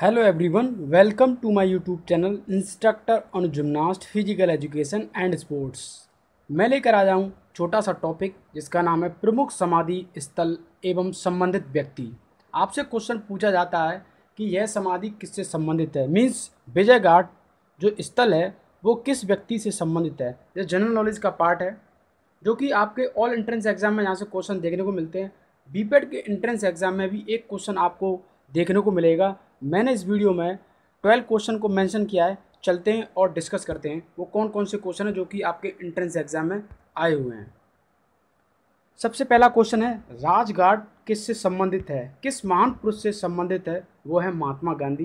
hello everyone welcome to my YouTube channel instructor on gymnast physical education and sports मैं लेकर आ जाऊँ छोटा सा टॉपिक जिसका नाम है प्रमुख समाधि स्थल एवं संबंधित व्यक्ति आपसे क्वेश्चन पूछा जाता है कि यह समाधि किससे संबंधित है मीन्स विजय घाट जो स्थल है वो किस व्यक्ति से संबंधित है यह जनरल नॉलेज का पार्ट है जो कि आपके ऑल एंट्रेंस एग्जाम में यहाँ से क्वेश्चन देखने को मिलते हैं बीपेड के एंट्रेंस एग्जाम में भी एक क्वेश्चन आपको देखने को मिलेगा मैंने इस वीडियो में ट्वेल्व क्वेश्चन को मैंशन किया है चलते हैं और डिस्कस करते हैं वो कौन कौन से क्वेश्चन हैं जो कि आपके एंट्रेंस एग्जाम में आए हुए हैं सबसे पहला क्वेश्चन है राजघाट किस से संबंधित है किस महान पुरुष से संबंधित है वो है महात्मा गांधी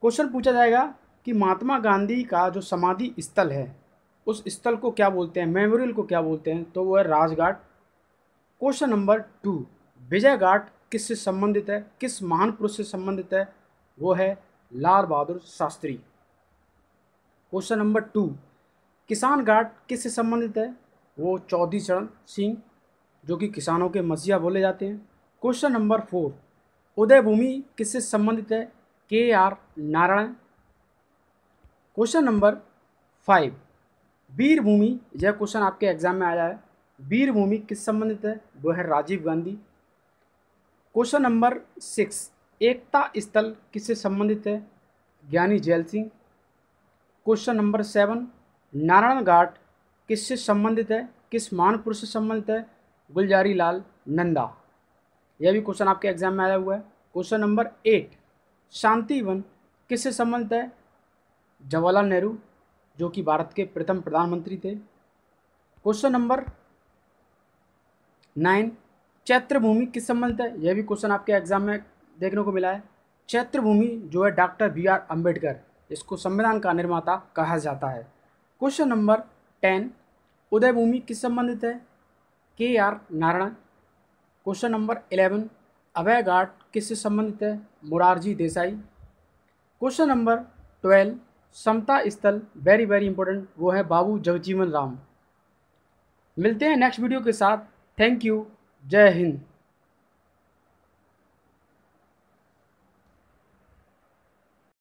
क्वेश्चन पूछा जाएगा कि महात्मा गांधी का जो समाधि स्थल है उस स्थल को क्या बोलते हैं मेमोरियल को क्या बोलते हैं तो वो है Rajghat question number two Vijay Ghat किस से संबंधित है किस महान पुरुष से संबंधित है वो है Lal Bahadur Shastri question number two Kisan Ghat किस से संबंधित है वो चौधरी चरण सिंह जो कि किसानों के मसीहा बोले जाते हैं question number four Uday Bhoomi किससे संबंधित है K R Narayan question number five Veerbhoomi यह क्वेश्चन आपके एग्जाम में आया है वीरभूमि किस संबंधित है वो है Rajiv Gandhi question number six Ekta Sthal किससे संबंधित है Giani Zail Singh question number seven Narayan Ghat किससे संबंधित है किस महान पुरुष से संबंधित है गुलजारी लाल नंदा यह भी क्वेश्चन आपके एग्जाम में आया हुआ है question number eight Shanti Van किससे संबंधित है जवाहरलाल नेहरू जो कि भारत के प्रथम प्रधानमंत्री थे question number nine Chaitra Bhoomi किस संबंधित है यह भी क्वेश्चन आपके एग्जाम में देखने को मिला है चैत्र भूमि जो है डॉक्टर बी आर अम्बेडकर इसको संविधान का निर्माता कहा जाता है question number ten Uday Bhoomi किस संबंधित है K R Narayan question number eleven Abhay Ghat किससे संबंधित है Morarji Desai question number twelve Samta Sthal very very important वो है बाबू जगजीवन राम मिलते हैं नेक्स्ट वीडियो के साथ थैंक यू जय हिंद